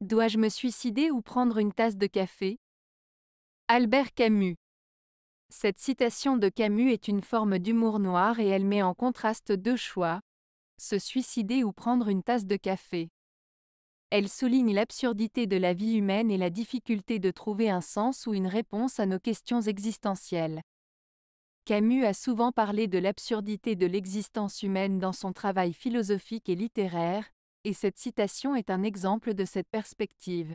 Dois-je me suicider ou prendre une tasse de café Albert Camus. Cette citation de Camus est une forme d'humour noir et elle met en contraste deux choix, se suicider ou prendre une tasse de café. Elle souligne l'absurdité de la vie humaine et la difficulté de trouver un sens ou une réponse à nos questions existentielles. Camus a souvent parlé de l'absurdité de l'existence humaine dans son travail philosophique et littéraire, et cette citation est un exemple de cette perspective.